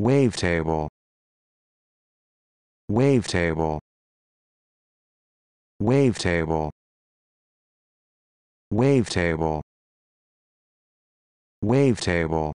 wavetable wavetable wavetable wavetable wavetable